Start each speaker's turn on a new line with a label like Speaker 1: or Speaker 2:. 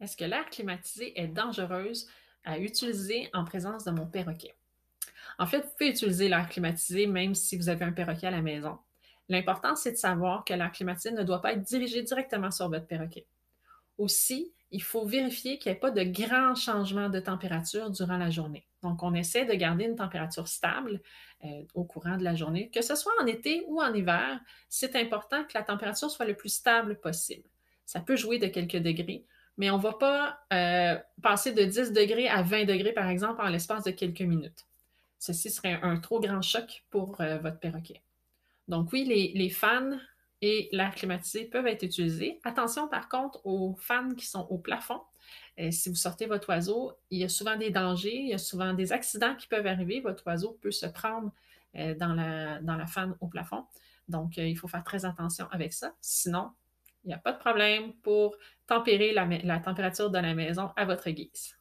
Speaker 1: Est-ce que l'air climatisé est dangereuse à utiliser en présence de mon perroquet? En fait, vous pouvez utiliser l'air climatisé même si vous avez un perroquet à la maison. L'important, c'est de savoir que l'air climatisé ne doit pas être dirigé directement sur votre perroquet. Aussi, il faut vérifier qu'il n'y ait pas de grands changements de température durant la journée. Donc, on essaie de garder une température stable euh, au courant de la journée. Que ce soit en été ou en hiver, c'est important que la température soit le plus stable possible. Ça peut jouer de quelques degrés, mais on ne va pas euh, passer de 10 degrés à 20 degrés, par exemple, en l'espace de quelques minutes. Ceci serait un trop grand choc pour euh, votre perroquet. Donc oui, les, fans et l'air climatisé peuvent être utilisés. Attention par contre aux fans qui sont au plafond. Euh, si vous sortez votre oiseau, il y a souvent des dangers, il y a souvent des accidents qui peuvent arriver. Votre oiseau peut se prendre dans la fan au plafond. Donc, il faut faire très attention avec ça. Sinon, il n'y a pas de problème pour tempérer la, la température de la maison à votre guise.